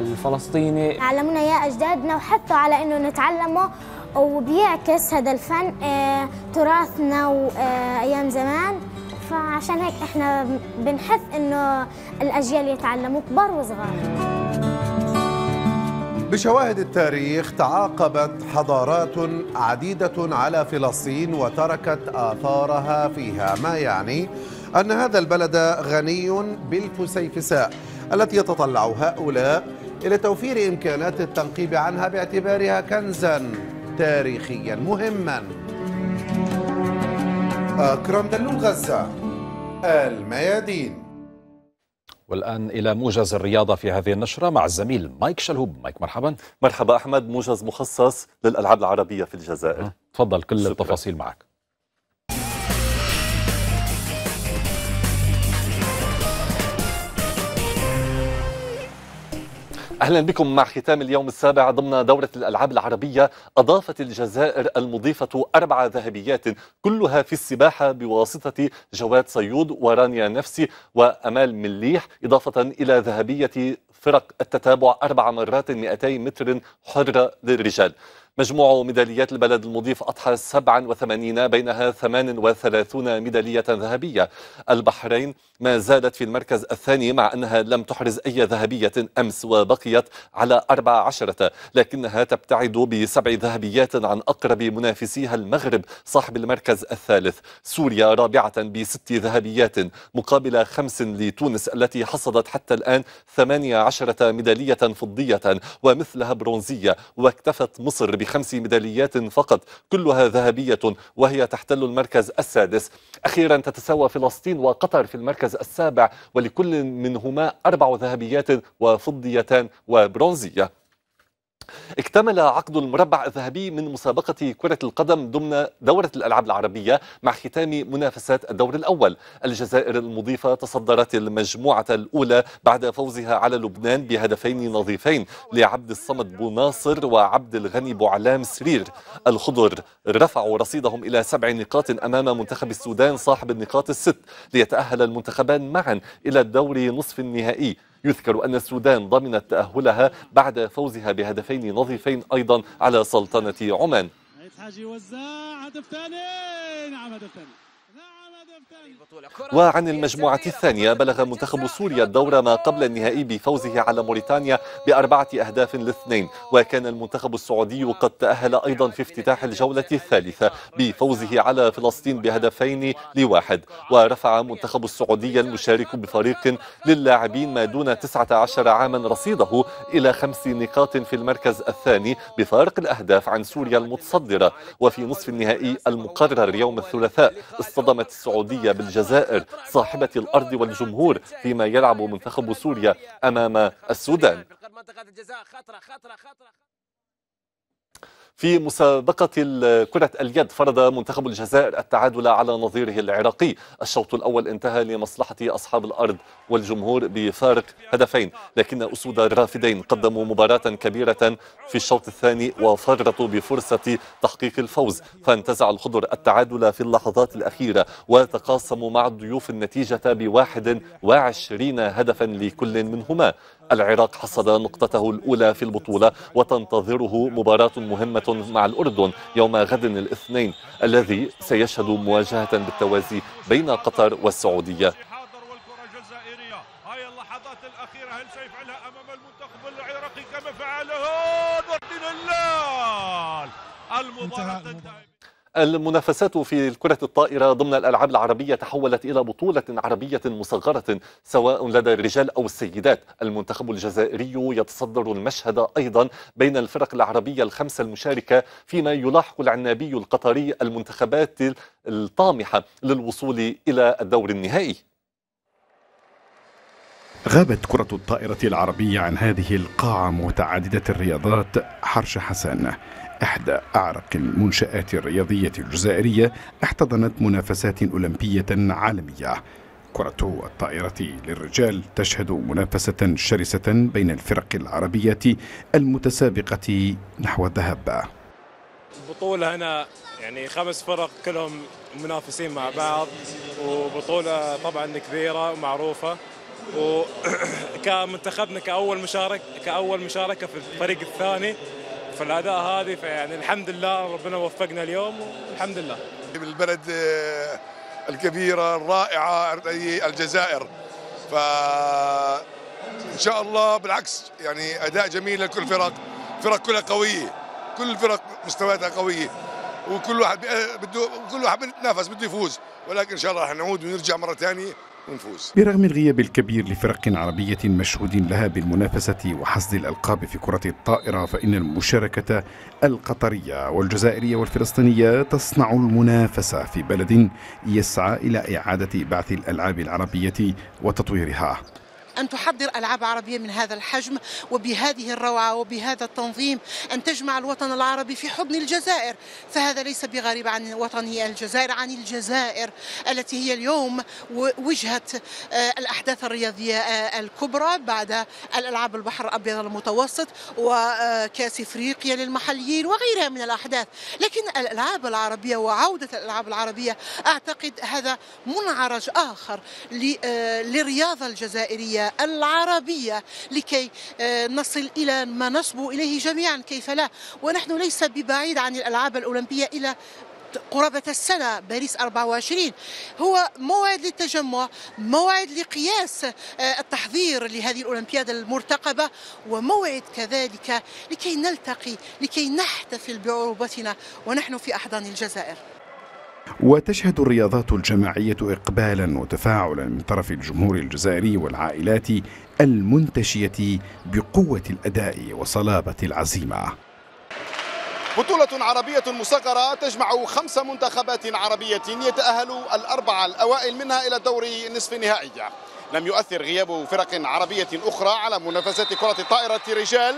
Speaker 12: الفلسطيني
Speaker 9: علمونا يا أجدادنا وحثوا على أنه نتعلمه وبيعكس هذا الفن تراثنا وأيام زمان فعشان هيك احنا بنحث انه الاجيال يتعلموا كبار
Speaker 10: وصغار
Speaker 11: بشواهد التاريخ تعاقبت حضارات عديدة على فلسطين وتركت آثارها فيها ما يعني أن هذا البلد غني بالفسيفساء التي يتطلع هؤلاء إلى توفير إمكانات التنقيب عنها باعتبارها كنزا تاريخيا مهما أكرم دلو غزة الميادين
Speaker 1: والآن إلى موجز الرياضة في هذه النشرة مع الزميل مايك شلهوب مايك مرحبا مرحبا أحمد موجز مخصص
Speaker 6: للألعاب العربية في الجزائر أه، تفضل كل شكرا. التفاصيل معك أهلا بكم مع ختام اليوم السابع ضمن دورة الألعاب العربية أضافت الجزائر المضيفة أربع ذهبيات كلها في السباحة بواسطة جواد صيود ورانيا نفسي وأمال مليح إضافة إلى ذهبية فرق التتابع أربع مرات 200 متر حرة للرجال مجموع ميداليات البلد المضيف أضحى 87 بينها 38 ميدالية ذهبية البحرين ما زالت في المركز الثاني مع أنها لم تحرز أي ذهبية أمس وبقيت على 14 لكنها تبتعد بسبع ذهبيات عن أقرب منافسيها المغرب صاحب المركز الثالث سوريا رابعة بست ذهبيات مقابل خمس لتونس التي حصدت حتى الآن 18 ميدالية فضية ومثلها برونزية واكتفت مصر بخمس ميداليات فقط كلها ذهبية وهي تحتل المركز السادس أخيرا تتساوى فلسطين وقطر في المركز المركز السابع ولكل منهما أربع ذهبيات وفضيتان وبرونزية اكتمل عقد المربع الذهبي من مسابقة كرة القدم ضمن دورة الألعاب العربية مع ختام منافسات الدور الأول الجزائر المضيفة تصدرت المجموعة الأولى بعد فوزها على لبنان بهدفين نظيفين لعبد الصمد بو ناصر وعبد الغني بوعلام سرير الخضر رفعوا رصيدهم إلى سبع نقاط أمام منتخب السودان صاحب النقاط الست ليتأهل المنتخبان معا إلى الدور نصف النهائي يذكر أن السودان ضمنت تأهلها بعد فوزها بهدفين نظيفين أيضا على سلطنة عمان
Speaker 10: هدف ثاني نعم هدف ثاني
Speaker 6: وعن المجموعة الثانية بلغ منتخب سوريا الدور ما قبل النهائي بفوزه على موريتانيا بأربعة أهداف لاثنين وكان المنتخب السعودي قد تأهل أيضا في افتتاح الجولة الثالثة بفوزه على فلسطين بهدفين لواحد ورفع منتخب السعودية المشارك بفريق للاعبين ما دون 19 عاما رصيده إلى خمس نقاط في المركز الثاني بفارق الأهداف عن سوريا المتصدرة وفي نصف النهائي المقرر يوم الثلاثاء اصطدمت السعودية بالجزائر صاحبة الأرض والجمهور فيما يلعب منتخب سوريا أمام السودان في مسابقة كرة اليد فرض منتخب الجزائر التعادل على نظيره العراقي الشوط الأول انتهى لمصلحة أصحاب الأرض والجمهور بفارق هدفين لكن أسود الرافدين قدموا مباراة كبيرة في الشوط الثاني وفرطوا بفرصة تحقيق الفوز فانتزع الخضر التعادل في اللحظات الأخيرة وتقاسموا مع الضيوف النتيجة بواحد وعشرين هدفا لكل منهما العراق حصد نقطته الأولى في البطولة وتنتظره مباراة مهمة مع الأردن يوم غد الاثنين الذي سيشهد مواجهة بالتوازي بين قطر والسعودية اللحظات الأخيرة هل سيفعلها أمام المنتخب
Speaker 11: العراقي كما فعله
Speaker 6: المنافسات في كرة الطائرة ضمن الألعاب العربية تحولت إلى بطولة عربية مصغرة سواء لدى الرجال أو السيدات المنتخب الجزائري يتصدر المشهد أيضا بين الفرق العربية الخمسة المشاركة فيما يلاحق العنابي القطري المنتخبات الطامحة للوصول إلى الدور النهائي
Speaker 4: غابت كرة الطائرة العربية عن هذه القاعة متعددة الرياضات حرش حسن إحدى أعرق المنشآت الرياضية الجزائرية احتضنت منافسات أولمبية عالمية كرة الطائرة للرجال تشهد منافسة شرسة بين الفرق العربية المتسابقة نحو الذهب
Speaker 5: البطولة هنا يعني خمس فرق كلهم منافسين مع بعض وبطولة طبعا كبيرة ومعروفة وكمنتخبنا كأول مشارك كأول مشاركة في الفريق الثاني في الاداء هذه فيعني الحمد لله ربنا وفقنا اليوم
Speaker 11: والحمد لله بالبلد آه، الكبيره الرائعه الجزائر ف ان شاء الله بالعكس يعني اداء جميل لكل الفرق الفرق كلها قويه كل الفرق مستوياتها قويه وكل واحد آه، بده كل واحد بيتنافس بده يفوز ولكن ان شاء الله رح نعود ونرجع مره ثانيه ونفوز
Speaker 4: برغم الغياب الكبير لفرق عربية مشهود لها بالمنافسة وحصد الألقاب في كرة الطائرة فإن المشاركة القطرية والجزائرية والفلسطينية تصنع المنافسة في بلد يسعى إلى إعادة بعث الألعاب العربية وتطويرها
Speaker 9: أن تحضر ألعاب عربية من هذا الحجم وبهذه الروعة وبهذا التنظيم أن تجمع الوطن العربي في حضن الجزائر فهذا ليس بغريب عن وطني الجزائر عن الجزائر التي هي اليوم وجهة آه، الأحداث الرياضية آه، الكبرى بعد الألعاب البحر الأبيض المتوسط وكأس آه، إفريقيا للمحليين وغيرها من الأحداث لكن الألعاب العربية وعودة الألعاب العربية أعتقد هذا منعرج آخر للرياضة الجزائرية العربية لكي آه، نصل إلى ما نصبو إليه جميعا كيف لا ونحن ليس ببعيد عن الألعاب الأولمبية إلى قرابة السنة باريس 24 هو موعد للتجمع موعد لقياس آه، التحضير لهذه الأولمبياد المرتقبة وموعد كذلك لكي نلتقي لكي نحتفل بعروبتنا ونحن في أحضان الجزائر
Speaker 4: وتشهد الرياضات الجماعية إقبالا وتفاعلا من طرف الجمهور الجزائري والعائلات المنتشية بقوة الأداء وصلابة العزيمة بطولة عربية مصغرة تجمع خمس منتخبات عربية يتأهل الأربعة الأوائل منها إلى دور نصف النهائي لم يؤثر غياب فرق عربية أخرى على منافسات كرة الطائرة رجال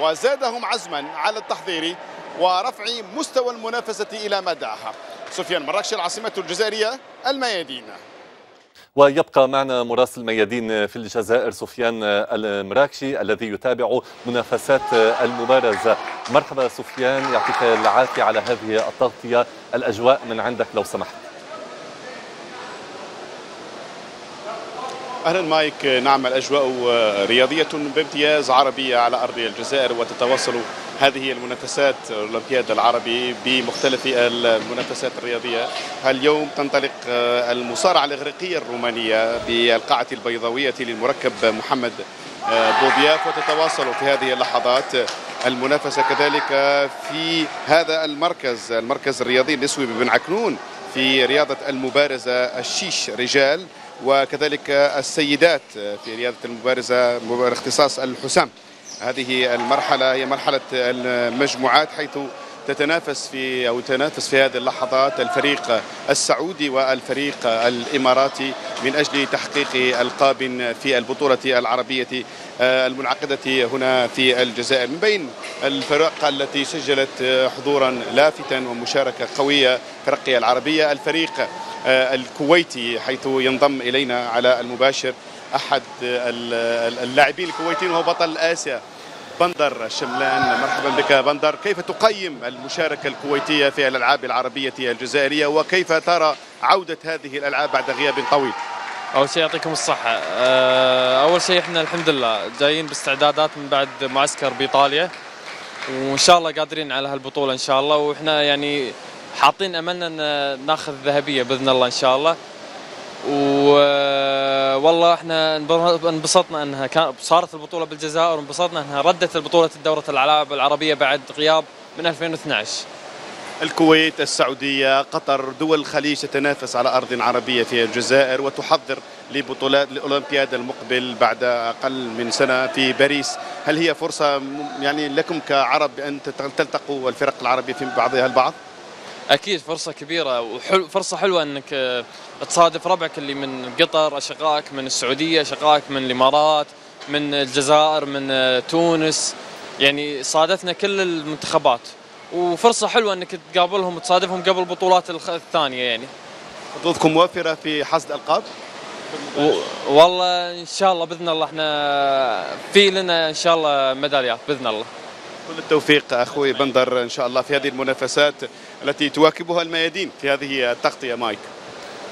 Speaker 4: وزادهم عزما على التحضير ورفع مستوى المنافسة إلى مداها سفيان مراكش العاصمة الجزائرية الميادين
Speaker 6: ويبقى معنا مراسل ميادين في الجزائر سفيان المراكشي الذي يتابع منافسات المبارزة مرحبا سفيان يعطيك العافية على هذه التغطية الأجواء من عندك لو سمحت
Speaker 4: اهلا مايك نعم الاجواء رياضيه بامتياز عربيه على ارض الجزائر وتتواصل هذه المنافسات الاولمبياد العربي بمختلف المنافسات الرياضيه اليوم تنطلق المصارعه الاغريقيه الرومانيه بالقاعه البيضاويه للمركب محمد بوضياف وتتواصل في هذه اللحظات المنافسه كذلك في هذا المركز المركز الرياضي النسوي ببن عكنون في رياضه المبارزه الشيش رجال وكذلك السيدات في رياضه المبارزه اختصاص الحسام هذه المرحلة هي مرحلة المجموعات حيث تتنافس في او تنافس في هذه اللحظات الفريق السعودي والفريق الاماراتي من اجل تحقيق القاب في البطوله العربيه المنعقده هنا في الجزائر من بين الفرق التي سجلت حضورا لافتا ومشاركه قويه فرقية العربيه الفريق الكويتي حيث ينضم الينا على المباشر احد اللاعبين الكويتيين وهو بطل اسيا بندر شملان مرحبا بك بندر كيف تقيم المشاركة الكويتية في الألعاب العربية الجزائرية وكيف ترى عودة هذه الألعاب بعد
Speaker 12: غياب طويل أول شيء يعطيكم الصحة آه، أول شيء إحنا الحمد لله جايين باستعدادات من بعد معسكر بإيطاليا وإن شاء الله قادرين على هالبطولة إن شاء الله وإحنا يعني حاطين أملنا أن ناخذ ذهبية بإذن الله إن شاء الله آه، والله احنا انبسطنا انها كان صارت البطوله بالجزائر وانبسطنا انها ردت البطوله الدوره الالعاب العربيه بعد غياب من 2012
Speaker 4: الكويت السعودية قطر دول الخليج تتنافس على أرض عربية في الجزائر وتحضر لبطولات الأولمبياد المقبل بعد أقل من سنة في باريس هل هي فرصة يعني لكم كعرب أن تلتقوا الفرق العربية في بعضها البعض؟
Speaker 12: اكيد فرصه كبيره وحلو فرصه حلوه انك آه، تصادف ربعك اللي من قطر اشقائك من السعوديه اشقائك من الامارات من الجزائر من آه، تونس يعني صادفنا كل المنتخبات وفرصه حلوه انك تقابلهم وتصادفهم قبل البطولات الثانيه يعني خطوطكم وافره في حصد القاب و... والله ان شاء الله باذن الله احنا في لنا ان شاء الله ميداليات باذن الله
Speaker 4: كل التوفيق اخوي بندر ان شاء الله في هذه المنافسات التي تواكبها الميادين في هذه التغطية مايك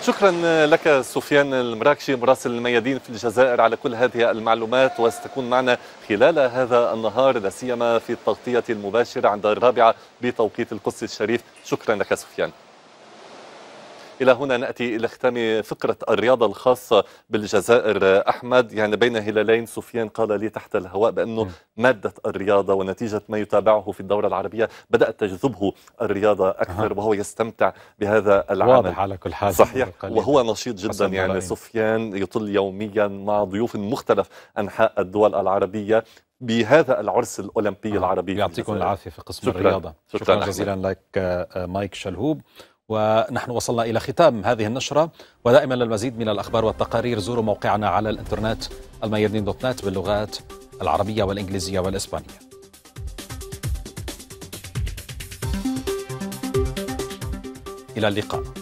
Speaker 4: شكرا
Speaker 6: لك سفيان المراكشي مراسل الميادين في الجزائر على كل هذه المعلومات وستكون معنا خلال هذا النهار لا سيما في التغطية المباشرة عند الرابعة بتوقيت القدس الشريف شكرا لك سفيان إلى هنا نأتي إلى ختام فقرة الرياضة الخاصة بالجزائر أحمد يعني بين هلالين سفيان قال لي تحت الهواء بأنه مادة الرياضة ونتيجة ما يتابعه في الدورة العربية بدأت تجذبه الرياضة أكثر وهو يستمتع بهذا العمل واضح على كل حال صحيح وهو نشيط جدا يعني سفيان يطل يوميا مع ضيوف مختلف أنحاء الدول العربية بهذا العرس الاولمبي آه. العربي يعطيكم العافيه في قسم شكرا. الرياضه شكرا, شكرا جزيلا
Speaker 1: لك آه، مايك شلهوب ونحن وصلنا إلى ختام هذه النشرة ودائما للمزيد من الأخبار والتقارير زوروا موقعنا على الإنترنت الميادين دوت نت باللغات العربية والإنجليزية والإسبانية إلى اللقاء